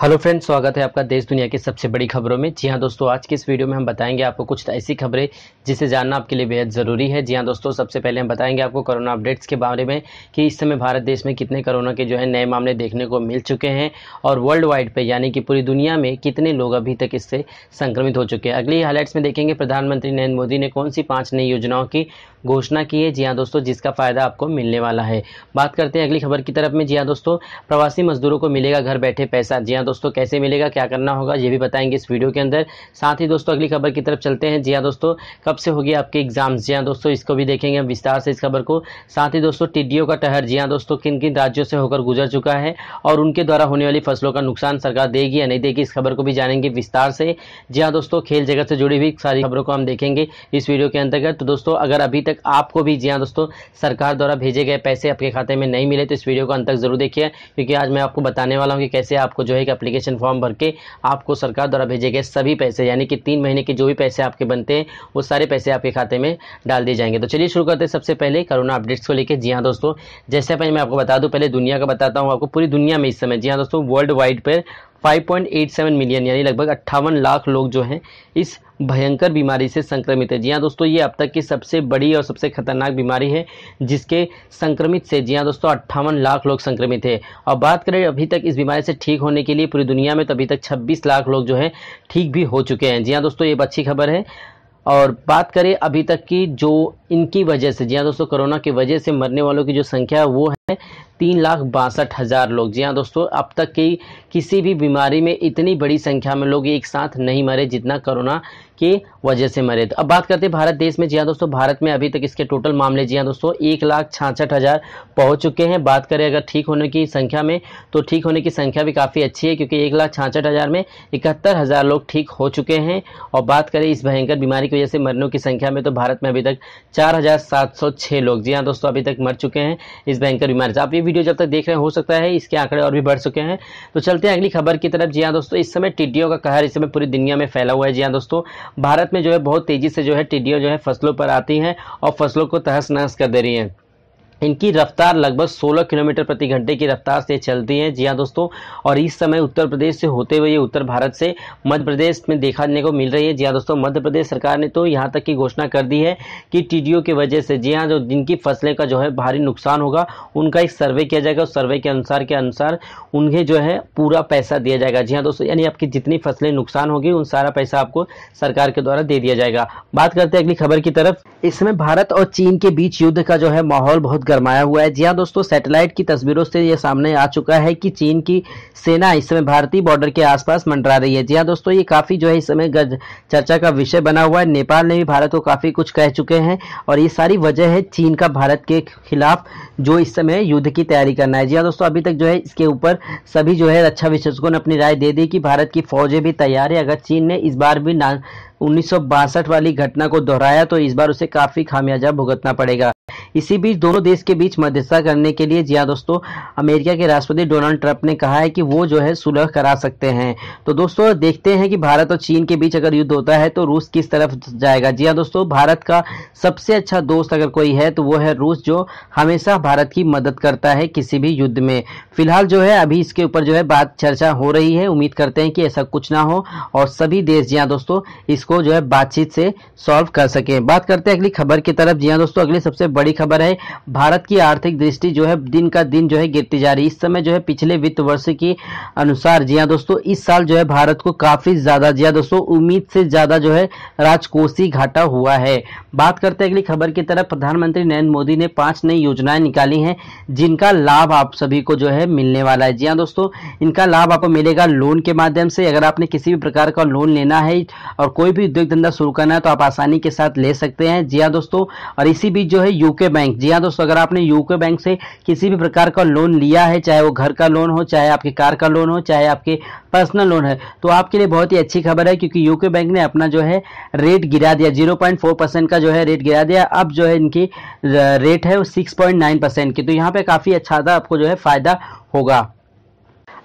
hello friends स्वागत है आपका देश दुनिया की सबसे बड़ी खबरों में जी हाँ दोस्तों आज की इस वीडियो में हम बताएंगे आपको कुछ ऐसी खबरें जिसे जानना आपके लिए बेहद ज़रूरी है जी हाँ दोस्तों सबसे पहले हम बताएंगे आपको कोरोना अपडेट्स के बारे में कि इस समय भारत देश में कितने कोरोना के जो है नए मामले देखने को मिल चुके हैं और वर्ल्ड वाइड पर यानी कि पूरी दुनिया में कितने लोग अभी तक इससे संक्रमित हो चुके हैं अगली हाईलाइट्स में देखेंगे प्रधानमंत्री नरेंद्र मोदी ने कौन सी पाँच नई योजनाओं की घोषणा की है जी हाँ दोस्तों जिसका फ़ायदा आपको मिलने वाला है बात करते हैं अगली खबर की तरफ में जी हाँ दोस्तों प्रवासी मजदूरों को मिलेगा घर बैठे पैसा जी हाँ दोस्तों कैसे मिलेगा क्या करना होगा ये भी बताएंगे इस वीडियो के अंदर साथ ही दोस्तों अगली खबर की तरफ चलते हैं जी हाँ दोस्तों कब से होगी आपके एग्जाम्स जी हाँ दोस्तों इसको भी देखेंगे हम विस्तार से इस खबर को साथ ही दोस्तों टिड्डियों का टहर जी हाँ दोस्तों किन किन राज्यों से होकर गुजर चुका है और उनके द्वारा होने वाली फसलों का नुकसान सरकार देगी या नहीं देगी इस खबर को भी जानेंगे विस्तार से जी हाँ दोस्तों खेल जगत से जुड़ी हुई सारी खबरों को हम देखेंगे इस वीडियो के अंतर्गत तो दोस्तों अगर अभी तक तक आपको भी जी हाँ दोस्तों सरकार द्वारा भेजे गए पैसे आपके खाते में नहीं मिले तो इस वीडियो को अंत तक जरूर देखिए क्योंकि आज मैं आपको बताने वाला हूँ कि कैसे आपको जो है कि अप्लीकेशन फॉर्म भर के आपको सरकार द्वारा भेजे गए सभी पैसे यानी कि तीन महीने के जो भी पैसे आपके बनते हैं वो सारे पैसे आपके खाते में डाल दिए जाएंगे तो चलिए शुरू करते हैं सबसे पहले कोरोना अपडेट्स को लेकर जी हाँ दोस्तों जैसे पहले मैं आपको बता दूँ पहले दुनिया का बताता हूँ आपको पूरी दुनिया में इस समय जी हाँ दोस्तों वर्ल्ड वाइड पर 5.87 मिलियन यानी लगभग अट्ठावन लाख लोग जो हैं इस भयंकर बीमारी से संक्रमित है जी हाँ दोस्तों ये अब तक की सबसे बड़ी और सबसे खतरनाक बीमारी है जिसके संक्रमित से जी हाँ दोस्तों अट्ठावन लाख लोग संक्रमित है और बात करें अभी तक इस बीमारी से ठीक होने के लिए पूरी दुनिया में तो अभी तक छब्बीस लाख लोग जो है ठीक भी हो चुके हैं जी हाँ दोस्तों ये अच्छी खबर है और बात करें अभी तक की जो इनकी वजह से जी हाँ दोस्तों कोरोना की वजह से मरने वालों की जो संख्या है वो है तीन लाख बासठ हज़ार लोग जी हाँ दोस्तों अब तक की किसी भी बीमारी में इतनी बड़ी संख्या में लोग एक साथ नहीं मरे जितना कोरोना की वजह से मरे तो अब बात करते हैं भारत देश में जी हाँ दोस्तों भारत में अभी तक इसके टोटल मामले जी हाँ दोस्तों एक लाख छाछठ हज़ार पहुँच चुके हैं बात करें अगर ठीक होने की संख्या में तो ठीक होने की संख्या भी काफ़ी अच्छी है क्योंकि एक लाख छाछठ हज़ार में इकहत्तर हज़ार लोग ठीक हो चुके हैं और बात करें इस भयंकर बीमारी की वजह से मरने की संख्या में तो भारत में अभी तक चार हज़ार सात सौ लोग जी हाँ दोस्तों अभी तक मर चुके हैं इस भयंकर बीमारी से आप ये वीडियो जब तक देख रहे हैं हो सकता है इसके आंकड़े और भी बढ़ चुके हैं तो चलते हैं अगली खबर की तरफ जी हाँ दोस्तों इस समय टिड्डियों का कहर इस समय पूरी दुनिया में फैला हुआ है जी हाँ दोस्तों भारत में जो है बहुत तेज़ी से जो है टिड्डियाँ जो है फसलों पर आती हैं और फसलों को तहस नहस कर दे रही हैं इनकी रफ्तार लगभग 16 किलोमीटर प्रति घंटे की रफ्तार से चलती है जी हाँ दोस्तों और इस समय उत्तर प्रदेश से होते हुए ये उत्तर भारत से मध्य प्रदेश में देखा देने को मिल रही है जी हाँ दोस्तों मध्य प्रदेश सरकार ने तो यहाँ तक की घोषणा कर दी है कि टीडीओ की वजह से जी हाँ जो जिनकी फसलें का जो है भारी नुकसान होगा उनका एक सर्वे किया जाएगा उस सर्वे के अनुसार के अनुसार उन्हें जो है पूरा पैसा दिया जाएगा जी हाँ दोस्तों यानी आपकी जितनी फसलें नुकसान होगी उन सारा पैसा आपको सरकार के द्वारा दे दिया जाएगा बात करते हैं अगली खबर की तरफ इस समय भारत और चीन के बीच युद्ध का जो है माहौल बहुत गरमाया हुआ है जी हाँ दोस्तों सैटेलाइट की तस्वीरों से ये सामने आ चुका है कि चीन की सेना इस समय भारतीय बॉर्डर के आसपास मंडरा रही है जी हाँ दोस्तों ये काफ़ी जो है इस समय चर्चा का विषय बना हुआ है नेपाल ने भी भारत को काफ़ी कुछ कह चुके हैं और ये सारी वजह है चीन का भारत के खिलाफ जो इस समय युद्ध की तैयारी करना है जी हाँ दोस्तों अभी तक जो है इसके ऊपर सभी जो है रक्षा विशेषज्ञों ने अपनी राय दे दी कि भारत की फौजें भी तैयार है अगर चीन ने इस बार भी उन्नीस वाली घटना को दोहराया तो इस बार उसे काफ़ी खामियाजा भुगतना पड़ेगा इसी बीच दोनों देश के बीच मध्यस्थता करने के लिए जिया हाँ दोस्तों अमेरिका के राष्ट्रपति डोनाल्ड ट्रंप ने कहा है कि वो जो है सुलह करा सकते हैं तो दोस्तों देखते हैं कि भारत और चीन के बीच अगर युद्ध होता है तो रूस किस तरफ जाएगा जिया हाँ दोस्तों भारत का सबसे अच्छा दोस्त अगर कोई है तो वो है रूस जो हमेशा भारत की मदद करता है किसी भी युद्ध में फिलहाल जो है अभी इसके ऊपर जो है बात चर्चा हो रही है उम्मीद करते हैं कि ऐसा कुछ ना हो और सभी देश जिया हाँ दोस्तों इसको जो है बातचीत से सॉल्व कर सकें बात करते हैं अगली खबर की तरफ जिया दोस्तों अगले सबसे बड़ी खबर है भारत की आर्थिक दृष्टि जो है दिन का दिन जो है गिरती जा रही है इस समय जो है पिछले वित्त वर्ष के अनुसार जी हाँ दोस्तों इस साल जो है भारत को काफी ज्यादा जी हाँ दोस्तों उम्मीद से ज्यादा जो है राजकोषीय घाटा हुआ है बात करते हैं अगली खबर की तरफ प्रधानमंत्री नरेंद्र मोदी ने पांच नई योजनाएं निकाली हैं जिनका लाभ आप सभी को जो है मिलने वाला है जी हाँ दोस्तों इनका लाभ आपको मिलेगा लोन के माध्यम से अगर आपने किसी भी प्रकार का लोन लेना है और कोई भी उद्योग धंधा शुरू करना है तो आप आसानी के साथ ले सकते हैं जी हाँ दोस्तों और इसी बीच जो है यूके बैंक जी हाँ दोस्तों अगर आपने यूके बैंक से किसी भी प्रकार का लोन लिया है चाहे वो घर का लोन हो चाहे आपके कार का लोन हो चाहे आपके पर्सनल लोन है तो आपके लिए बहुत ही अच्छी खबर है क्योंकि यूके बैंक ने अपना जो है रेट गिरा दिया जीरो पॉइंट फोर परसेंट का जो है रेट गिरा दिया अब जो है इनकी रेट है वो सिक्स पॉइंट नाइन परसेंट की तो यहाँ पे काफ़ी अच्छा था आपको जो है फ़ायदा होगा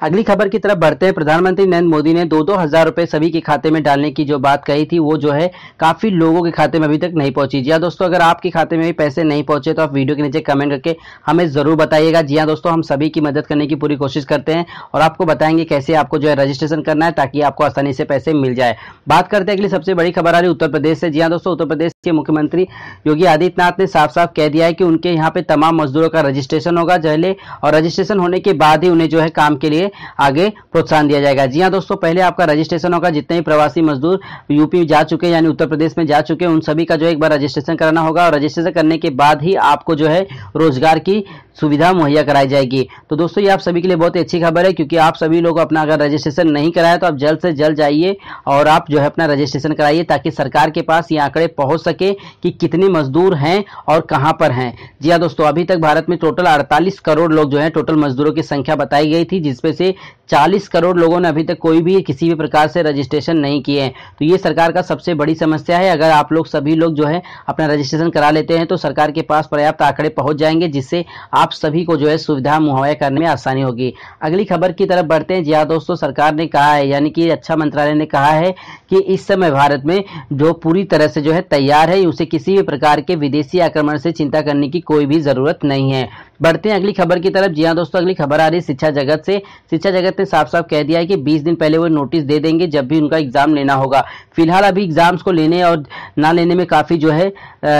अगली खबर की तरफ बढ़ते हैं प्रधानमंत्री नरेंद्र मोदी ने दो दो हजार रुपए सभी के खाते में डालने की जो बात कही थी वो जो है काफी लोगों के खाते में अभी तक नहीं पहुंची जी हाँ दोस्तों अगर आपके खाते में भी पैसे नहीं पहुंचे तो आप वीडियो के नीचे कमेंट करके हमें जरूर बताइएगा जी हाँ दोस्तों हम सभी की मदद करने की पूरी कोशिश करते हैं और आपको बताएंगे कैसे आपको जो है रजिस्ट्रेशन करना है ताकि आपको आसानी से पैसे मिल जाए बात करते हैं अगली सबसे बड़ी खबर आ रही उत्तर प्रदेश से जी हाँ दोस्तों उत्तर प्रदेश के मुख्यमंत्री योगी आदित्यनाथ ने साफ साफ कह दिया है कि उनके यहाँ पे तमाम मजदूरों का रजिस्ट्रेशन होगा जहले और रजिस्ट्रेशन होने के बाद ही उन्हें जो है काम के लिए आगे प्रोत्साहन दिया जाएगा जी हाँ दोस्तों पहले आपका रजिस्ट्रेशन होगा जितने भी प्रवासी मजदूर यूपी जा चुके यानी उत्तर प्रदेश में जा चुके उन सभी का जो एक बार रजिस्ट्रेशन कराना होगा और रजिस्ट्रेशन करने के बाद ही आपको जो है रोजगार की सुविधा मुहैया कराई जाएगी तो दोस्तों ये आप सभी के लिए बहुत ही अच्छी खबर है क्योंकि आप सभी लोग अपना अगर रजिस्ट्रेशन नहीं कराया तो आप जल्द से जल्द जाइए और आप जो है अपना रजिस्ट्रेशन कराइए ताकि सरकार के पास ये आंकड़े पहुंच सके कि कितने मजदूर हैं और कहां पर हैं जी हाँ दोस्तों अभी तक भारत में टोटल अड़तालीस करोड़ लोग जो है टोटल मजदूरों की संख्या बताई गई थी जिसमें से 40 करोड़ लोगों ने अभी तक कोई भी किसी भी प्रकार से रजिस्ट्रेशन नहीं किए हैं तो ये सरकार का सबसे बड़ी समस्या है अगर आप लोग सभी लोग जो है अपना रजिस्ट्रेशन करा लेते हैं तो सरकार के पास पर्याप्त आंकड़े पहुंच जाएंगे जिससे आप सभी को जो है सुविधा मुहैया करने में आसानी होगी अगली खबर की तरफ बढ़ते हैं जी हाँ दोस्तों सरकार ने कहा है यानी कि रक्षा मंत्रालय ने कहा है कि इस समय भारत में जो पूरी तरह से जो है तैयार है उसे किसी भी प्रकार के विदेशी आक्रमण से चिंता करने की कोई भी जरूरत नहीं है बढ़ते हैं अगली खबर की तरफ जी हाँ दोस्तों अगली खबर आ रही है शिक्षा जगत से शिक्षा जगत ने साफ साफ कह दिया है कि 20 दिन पहले वो नोटिस दे देंगे जब भी उनका एग्जाम लेना होगा फिलहाल अभी एग्जाम्स को लेने और ना लेने में काफ़ी जो है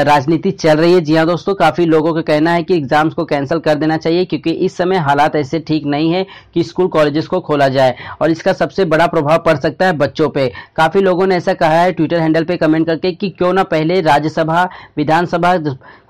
राजनीति चल रही है जी हाँ दोस्तों काफ़ी लोगों का कहना है कि एग्जाम्स को कैंसिल कर देना चाहिए क्योंकि इस समय हालात ऐसे ठीक नहीं है कि स्कूल कॉलेजेस को खोला जाए और इसका सबसे बड़ा प्रभाव पड़ सकता है बच्चों पर काफ़ी लोगों ने ऐसा कहा है ट्विटर हैंडल पर कमेंट करके कि क्यों ना पहले राज्यसभा विधानसभा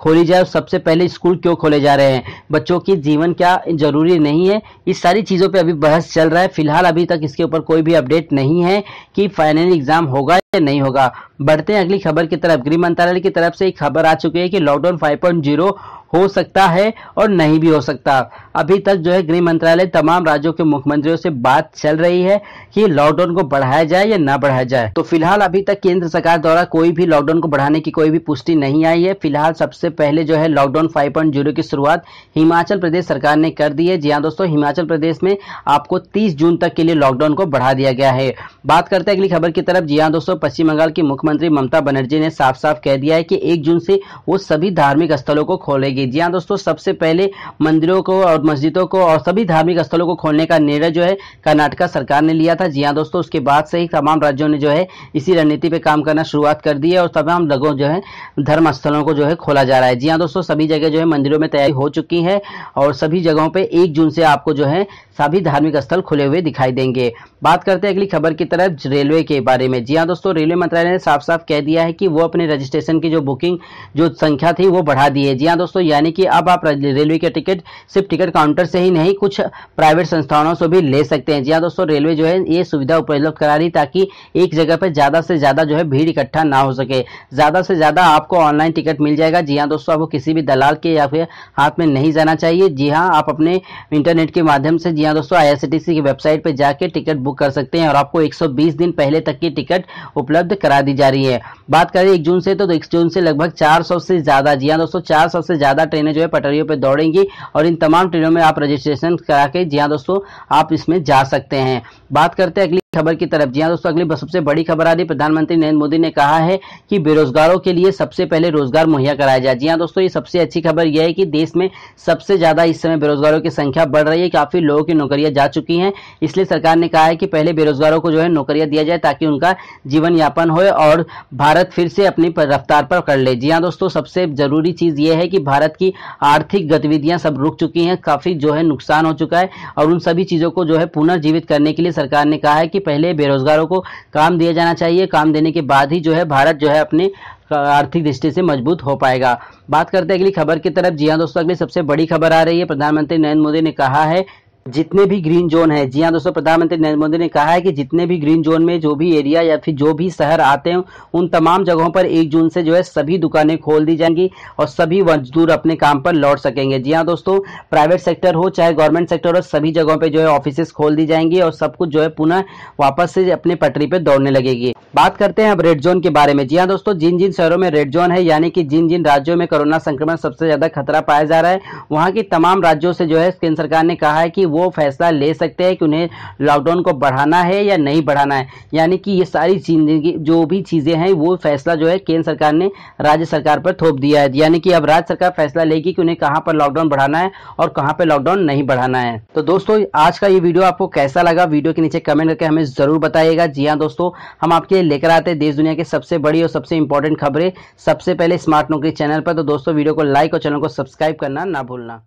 खोली जाए सबसे पहले स्कूल क्यों खोले जा रहे हैं बच्चों की जीवन क्या जरूरी नहीं है इस सारी चीज़ों पर अभी अभी बहस चल रहा है फिलहाल अभी तक इसके ऊपर कोई भी अपडेट नहीं है कि फाइनल एग्जाम होगा या नहीं होगा बढ़ते हैं अगली खबर की तरफ गृह मंत्रालय की तरफ से एक खबर आ चुकी है कि लॉकडाउन 5.0 हो सकता है और नहीं भी हो सकता अभी तक जो है गृह मंत्रालय तमाम राज्यों के मुख्यमंत्रियों से बात चल रही है कि लॉकडाउन को बढ़ाया जाए या ना बढ़ाया जाए तो फिलहाल अभी तक केंद्र सरकार द्वारा कोई भी लॉकडाउन को बढ़ाने की कोई भी पुष्टि नहीं आई है फिलहाल सबसे पहले जो है लॉकडाउन जीरो की शुरुआत हिमाचल प्रदेश सरकार ने कर दी है जी हाँ दोस्तों हिमाचल प्रदेश में आपको तीस जून तक के लिए लॉकडाउन को बढ़ा दिया गया है बात करते हैं अगली खबर की तरफ जी हाँ दोस्तों पश्चिम बंगाल की मुख्यमंत्री ममता बनर्जी ने साफ साफ कह दिया है कि एक जून से वो सभी धार्मिक स्थलों को खोलेगी जाएगी जी हाँ दोस्तों सबसे पहले मंदिरों को और मस्जिदों को और सभी धार्मिक स्थलों को खोलने का निर्णय जो है कर्नाटका सरकार ने लिया था जी हाँ दोस्तों उसके बाद से ही तमाम राज्यों ने जो है इसी रणनीति पर काम करना शुरुआत कर दी है और तमाम लोगों जो है धर्म स्थलों को जो है खोला जा रहा है जी हाँ दोस्तों सभी जगह जो है मंदिरों में तैयारी हो चुकी है और सभी जगहों पर एक जून से आपको जो है सभी धार्मिक स्थल खुले हुए दिखाई देंगे बात करते हैं अगली खबर की तरफ रेलवे के बारे में जी हाँ दोस्तों रेलवे मंत्रालय ने साफ साफ कह दिया है कि वो अपने रजिस्ट्रेशन की जो बुकिंग जो संख्या थी वो बढ़ा दी है जी हाँ दोस्तों यानी कि अब आप रेलवे के टिकट सिर्फ टिकट काउंटर से ही नहीं कुछ प्राइवेट संस्थानों से भी ले सकते हैं जी हाँ दोस्तों रेलवे जो है ये सुविधा उपलब्ध करा रही ताकि एक जगह पर ज़्यादा से ज़्यादा जो है भीड़ इकट्ठा ना हो सके ज़्यादा से ज़्यादा आपको ऑनलाइन टिकट मिल जाएगा जी हाँ दोस्तों आपको किसी भी दलाल के या फिर हाथ में नहीं जाना चाहिए जी हाँ आप अपने इंटरनेट के माध्यम से जी हाँ दोस्तों आई की वेबसाइट पर जाकर टिकट बुक कर सकते हैं और आपको एक दिन पहले तक की टिकट उपलब्ध करा दी जा रही है बात करें एक जून से तो एक जून से लगभग चार से ज़्यादा जी हाँ दोस्तों चार से ज़्यादा ज़्यादा ट्रेनें जो है पटरियों पर दौड़ेंगी और इन तमाम ट्रेनों में आप रजिस्ट्रेशन करा के जी हाँ दोस्तों आप इसमें जा सकते हैं बात करते हैं अगली खबर की तरफ जी हाँ दोस्तों अगली सबसे बड़ी खबर आ रही प्रधानमंत्री नरेंद्र मोदी ने कहा है कि बेरोजगारों के लिए सबसे पहले रोजगार मुहैया कराया जाए जी हाँ दोस्तों ये सबसे अच्छी खबर यह है कि देश में सबसे ज्यादा इस समय बेरोजगारों की संख्या बढ़ रही है काफी लोगों की नौकरियां जा चुकी हैं इसलिए सरकार ने कहा है कि पहले बेरोजगारों को जो है नौकरियां दिया जाए ताकि उनका जीवन यापन हो और भारत फिर से अपनी रफ्तार पर कर ले जी हाँ दोस्तों सबसे जरूरी चीज ये है कि भारत की आर्थिक गतिविधियां सब रुक चुकी हैं काफी जो है नुकसान हो चुका है और उन सभी चीजों को जो है पुनर्जीवित करने के लिए सरकार ने कहा है कि पहले बेरोजगारों को काम दिया जाना चाहिए काम देने के बाद ही जो है भारत जो है अपने आर्थिक दृष्टि से मजबूत हो पाएगा बात करते हैं अगली खबर की तरफ जी हाँ दोस्तों अगली सबसे बड़ी खबर आ रही है प्रधानमंत्री नरेंद्र मोदी ने कहा है जितने भी ग्रीन जोन है जी हाँ दोस्तों प्रधानमंत्री नरेंद्र मोदी ने कहा है कि जितने भी ग्रीन जोन में जो भी एरिया या फिर जो भी शहर आते हैं उन तमाम जगहों पर एक जून से जो है सभी दुकानें खोल दी जाएंगी और सभी मजदूर अपने काम पर लौट सकेंगे जी हाँ दोस्तों प्राइवेट सेक्टर हो चाहे गवर्नमेंट सेक्टर हो सभी जगहों पर जो है ऑफिसेस खोल दी जाएंगी और सब कुछ जो है पुनः वापस से अपने पटरी पर दौड़ने लगेगी बात करते हैं अब रेड जोन के बारे में जी हाँ दोस्तों जिन जिन शहरों में रेड जोन है यानी कि जिन जिन राज्यों में कोरोना संक्रमण सबसे ज़्यादा खतरा पाया जा रहा है वहां की तमाम राज्यों से जो है केंद्र सरकार ने कहा है कि वो फैसला ले सकते हैं कि उन्हें लॉकडाउन को बढ़ाना है या नहीं बढ़ाना है यानी कि ये सारी जिंदगी जो भी चीज़ें हैं वो फैसला जो है केंद्र सरकार ने राज्य सरकार पर थोप दिया है यानी कि अब राज्य सरकार फैसला लेगी कि उन्हें कहाँ पर लॉकडाउन बढ़ाना है और कहाँ पर लॉकडाउन नहीं बढ़ाना है तो दोस्तों आज का ये वीडियो आपको कैसा लगा वीडियो के नीचे कमेंट करके हमें ज़रूर बताइएगा जी हाँ दोस्तों हम आपके लिए लेकर आते हैं देश दुनिया की सबसे बड़ी और सबसे इंपॉर्टेंट खबरें सबसे पहले स्मार्ट नौकरी चैनल पर तो दोस्तों वीडियो को लाइक और चैनल को सब्सक्राइब करना ना भूलना